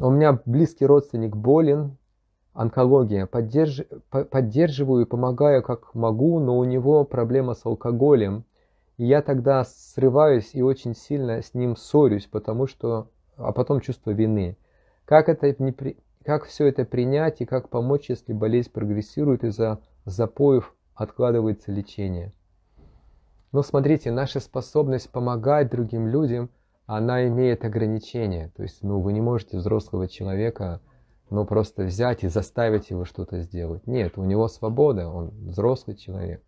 У меня близкий родственник болен, онкология. Поддерж... Поддерживаю и помогаю как могу, но у него проблема с алкоголем. И я тогда срываюсь и очень сильно с ним ссорюсь, потому что... А потом чувство вины. Как, это не при... как все это принять и как помочь, если болезнь прогрессирует из-за запоев откладывается лечение? Но ну, смотрите, наша способность помогать другим людям – она имеет ограничения. То есть, ну, вы не можете взрослого человека, ну, просто взять и заставить его что-то сделать. Нет, у него свобода, он взрослый человек.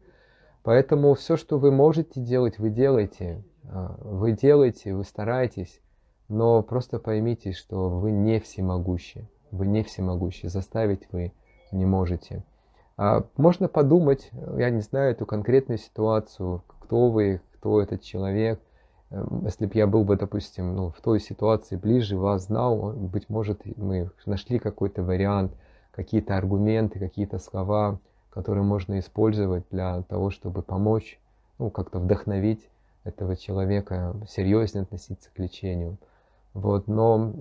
Поэтому все, что вы можете делать, вы делаете. А, вы делаете, вы стараетесь, но просто поймите, что вы не всемогущи. Вы не всемогущи, заставить вы не можете. А, можно подумать, я не знаю эту конкретную ситуацию, кто вы, кто этот человек, Эм, если бы я был бы, допустим, ну, в той ситуации ближе, вас знал, быть может, мы нашли какой-то вариант, какие-то аргументы, какие-то слова, которые можно использовать для того, чтобы помочь, ну, как-то вдохновить этого человека серьезнее относиться к лечению. Вот, но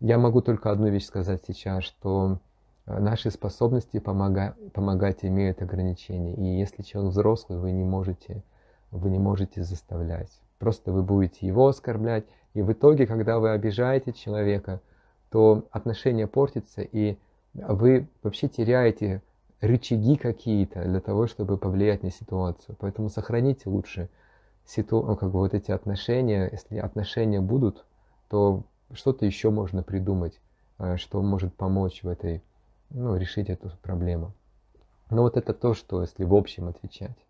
я могу только одну вещь сказать сейчас, что э, наши способности помогать помогать имеют ограничения. И если человек взрослый, вы не можете вы не можете заставлять. Просто вы будете его оскорблять, и в итоге, когда вы обижаете человека, то отношения портятся, и вы вообще теряете рычаги какие-то для того, чтобы повлиять на ситуацию. Поэтому сохраните лучше ситу... ну, как бы вот эти отношения. Если отношения будут, то что-то еще можно придумать, э, что может помочь в этой, ну, решить эту проблему. Но вот это то, что если в общем отвечать.